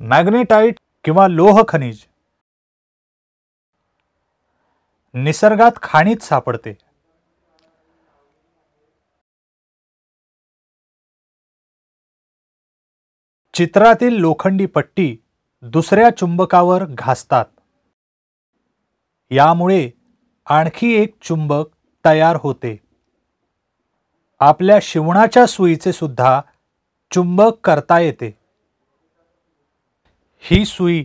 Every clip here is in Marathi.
मॅग्नेटाईट किंवा लोह खनिज निसर्गात खाणीत सापडते चित्रातील लोखंडी पट्टी दुसऱ्या चुंबकावर घासतात यामुळे आणखी एक चुंबक तयार होते आपल्या शिवणाच्या सुईचे सुद्धा चुंबक करता येते ही सुई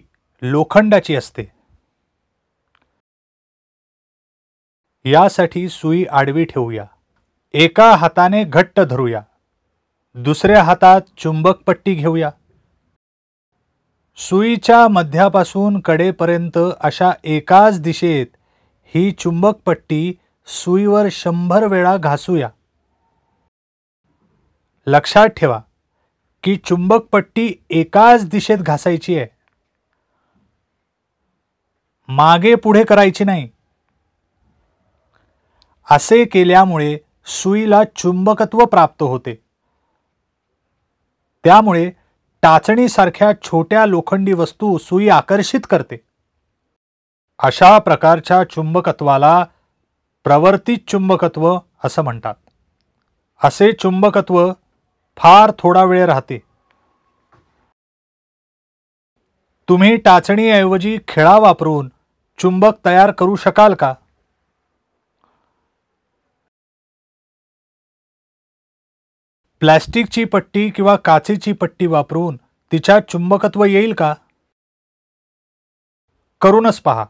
लोखंडाची असते यासाठी सुई आडवी ठेवूया एका हाताने घट्ट धरूया दुसऱ्या हातात चुंबक पट्टी घेऊया सुईच्या मध्यापासून कडेपर्यंत अशा एकाच दिशेत ही चुंबक पट्टी सुईवर शंभर वेळा घासूया लक्षात ठेवा की चुंबक पट्टी एकाच दिशेत घासायची आहे मागे पुढे करायची नाही असे केल्यामुळे सुईला चुंबकत्व प्राप्त होते त्यामुळे टाचणीसारख्या छोट्या लोखंडी वस्तू सुई आकर्षित करते अशा प्रकारच्या चुंबकत्वाला प्रवर्तित चुंबकत्व असं म्हणतात असे चुंबकत्व फार थोडा वेळ राहते तुम्ही टाचणीऐवजी खेळा वापरून चुंबक तयार करू शकाल का प्लॅस्टिकची पट्टी किंवा काचेची पट्टी वापरून तिच्या चुंबकत्व येईल का करूनच पहा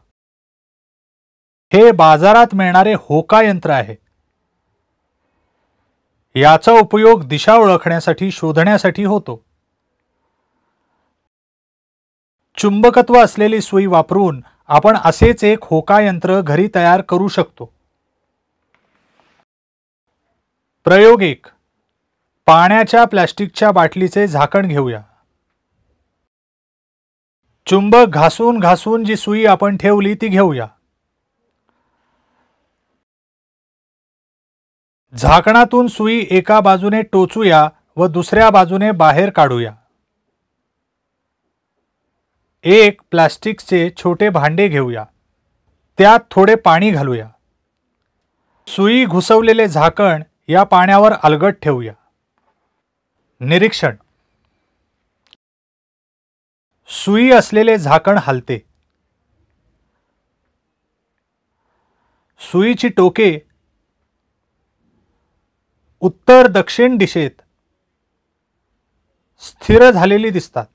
हे बाजारात मिळणारे होका यंत्र आहे याचा उपयोग दिशा ओळखण्यासाठी शोधण्यासाठी होतो चुंबकत्व असलेली सुई वापरून आपण असेच एक होका यंत्र घरी तयार करू शकतो प्रयोग एक पाण्याच्या प्लॅस्टिकच्या बाटलीचे झाकण घेऊया चुंबक घासून घासून जी सुई आपण ठेवली ती घेऊया झाकणातून सुई एका बाजूने टोचूया व दुसऱ्या बाजूने बाहेर काढूया एक प्लास्टिकचे छोटे भांडे घेऊया त्यात थोडे पाणी घालूया सुई घुसवलेले झाकण या पाण्यावर अलगट ठेवूया निरीक्षण सुई असलेले झाकण हलते सुईची टोके उत्तर दक्षिण दिशेत स्थिर झालेली दिसतात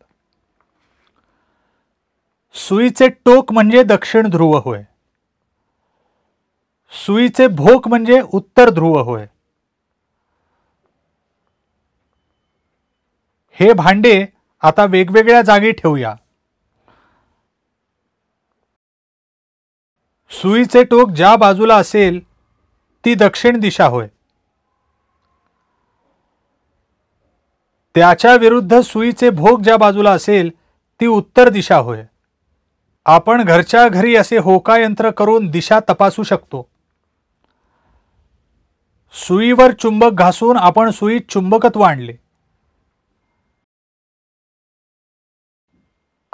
सुईचे टोक म्हणजे दक्षिण ध्रुव होय सुईचे भोक म्हणजे उत्तर ध्रुव होय हे भांडे आता वेगवेगळ्या जागी ठेवूया सुईचे टोक ज्या बाजूला असेल ती दक्षिण दिशा होय त्याच्या विरुद्ध सुईचे भोग ज्या बाजूला असेल ती उत्तर दिशा होय आपण घरच्या घरी असे यंत्र करून दिशा तपासू शकतो सुईवर चुंबक घासून आपण सुईत चुंबकत्व आणले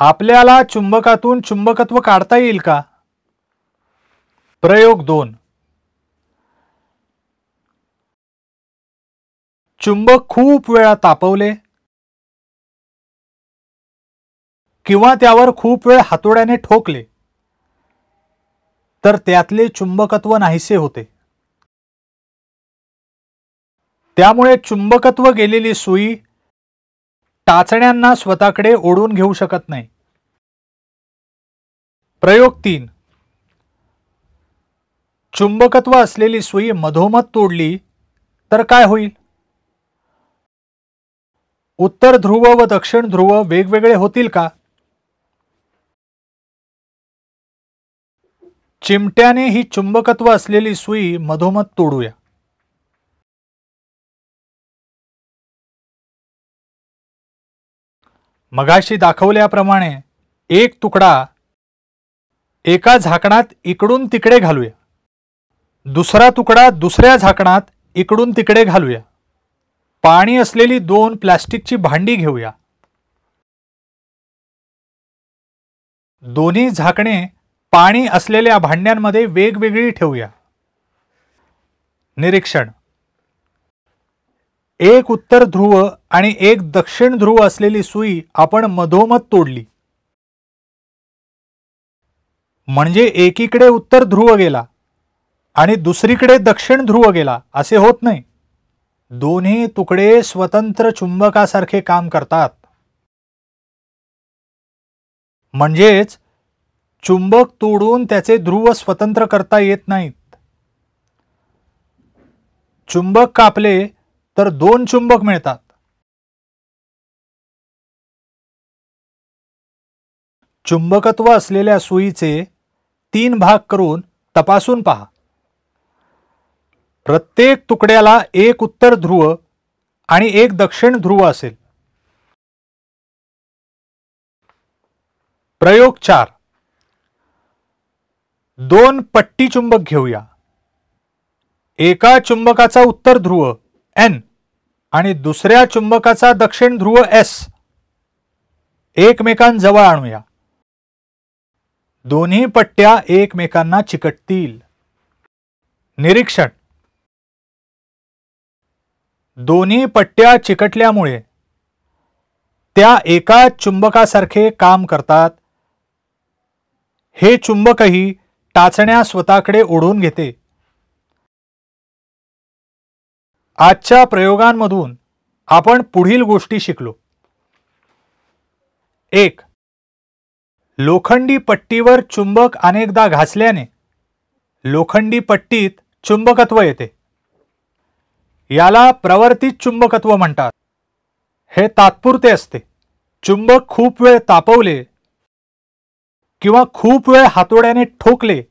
आपल्याला चुंबकातून चुंबकत्व काढता येईल का प्रयोग दोन चुंबक खूप वेळा तापवले किंवा त्यावर खूप वेळ हातोड्याने ठोकले तर त्यातले चुंबकत्व नाहीसे होते त्यामुळे चुंबकत्व गेलेली सुई टाचण्यांना स्वतःकडे ओढून घेऊ शकत नाही प्रयोग तीन चुंबकत्व असलेली सुई मधोमध तोडली तर काय होईल उत्तर ध्रुव व दक्षिण ध्रुव वेगवेगळे होतील का चिमट्याने ही चुंबकत्व असलेली सुई मधोमध तोडूया मगाशी दाखवल्याप्रमाणे एक तुकडा एका झाकणात इकडून तिकडे घालूया दुसरा तुकडा दुसऱ्या झाकणात इकडून तिकडे घालूया पाणी असलेली दोन प्लास्टिकची भांडी घेऊया दोन्ही झाकणे पाणी असलेल्या भांड्यांमध्ये वेगवेगळी ठेवूया निरीक्षण एक उत्तर ध्रुव आणि एक दक्षिण ध्रुव असलेली सुई आपण मधोमध तोडली म्हणजे एकीकडे उत्तर ध्रुव गेला आणि दुसरीकडे दक्षिण ध्रुव गेला असे होत नाही दोन्ही तुकडे स्वतंत्र चुंबकासारखे काम करतात म्हणजेच चुंबक तोडून त्याचे ध्रुव स्वतंत्र करता येत नाहीत चुंबक कापले तर दोन चुंबक मिळतात चुंबकत्व असलेल्या सुईचे तीन भाग करून तपासून पहा प्रत्येक तुकड्याला एक उत्तर ध्रुव आणि एक दक्षिण ध्रुव असेल प्रयोग चार दोन पट्टी चुंबक घेऊया एका चुंबकाचा उत्तर ध्रुव एन आणि दुसऱ्या चुंबकाचा दक्षिण ध्रुव एस एकमेकांजवळ आणूया दोन्ही पट्ट्या एकमेकांना चिकटतील निरीक्षण दोन्ही पट्ट्या चिकटल्यामुळे त्या एका चुंबकासारखे काम करतात हे चुंबकही टाचण्या स्वतःकडे ओढून घेते आजच्या प्रयोगांमधून आपण पुढील गोष्टी शिकलो एक लोखंडी पट्टीवर चुंबक अनेकदा घासल्याने लोखंडी पट्टीत चुंबकत्व येते याला प्रवर्तित चुंबकत्व म्हणतात हे तात्पुरते असते चुंबक खूप वेळ तापवले किंवा खूप वेळ हातोड्याने ठोकले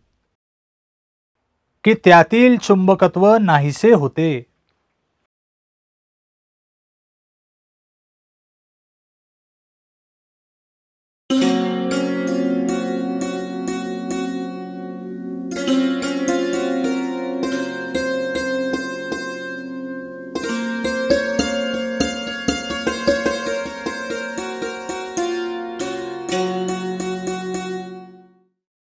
की त्यातील चुंबकत्व नाहीसे होते